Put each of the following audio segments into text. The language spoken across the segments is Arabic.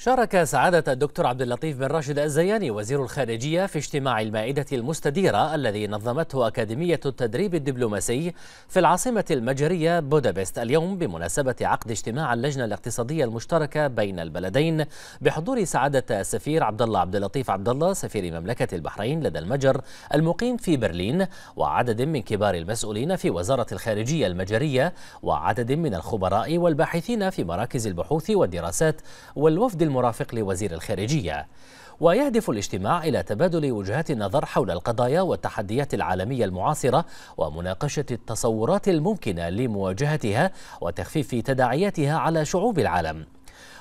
شارك سعادة الدكتور عبد اللطيف بن راشد الزياني وزير الخارجية في اجتماع المائدة المستديرة الذي نظمته أكاديمية التدريب الدبلوماسي في العاصمة المجرية بودابست اليوم بمناسبة عقد اجتماع اللجنة الاقتصادية المشتركة بين البلدين بحضور سعادة السفير عبد الله عبد اللطيف عبد الله سفير مملكة البحرين لدى المجر المقيم في برلين وعدد من كبار المسؤولين في وزارة الخارجية المجرية وعدد من الخبراء والباحثين في مراكز البحوث والدراسات والوفد المرافق لوزير الخارجية ويهدف الاجتماع إلى تبادل وجهات النظر حول القضايا والتحديات العالمية المعاصرة ومناقشة التصورات الممكنة لمواجهتها وتخفيف تداعياتها على شعوب العالم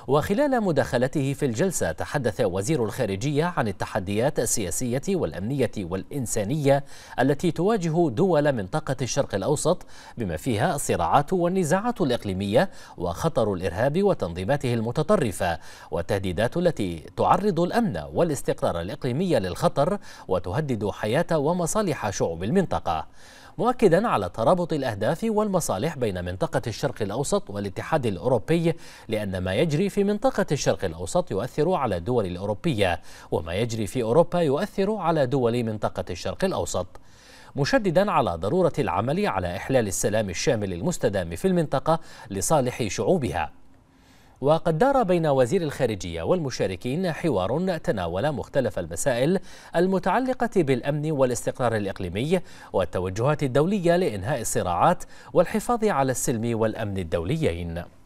وخلال مداخلته في الجلسة تحدث وزير الخارجية عن التحديات السياسية والأمنية والإنسانية التي تواجه دول منطقة الشرق الأوسط بما فيها الصراعات والنزاعات الإقليمية وخطر الإرهاب وتنظيماته المتطرفة والتهديدات التي تعرض الأمن والاستقرار الإقليمي للخطر وتهدد حياة ومصالح شعوب المنطقة مؤكدا على ترابط الأهداف والمصالح بين منطقة الشرق الأوسط والاتحاد الأوروبي لأن ما يجري في منطقة الشرق الأوسط يؤثر على الدول الأوروبية وما يجري في أوروبا يؤثر على دول منطقة الشرق الأوسط مشددا على ضرورة العمل على إحلال السلام الشامل المستدام في المنطقة لصالح شعوبها وقد دار بين وزير الخارجية والمشاركين حوار تناول مختلف المسائل المتعلقة بالأمن والاستقرار الإقليمي والتوجهات الدولية لإنهاء الصراعات والحفاظ على السلم والأمن الدوليين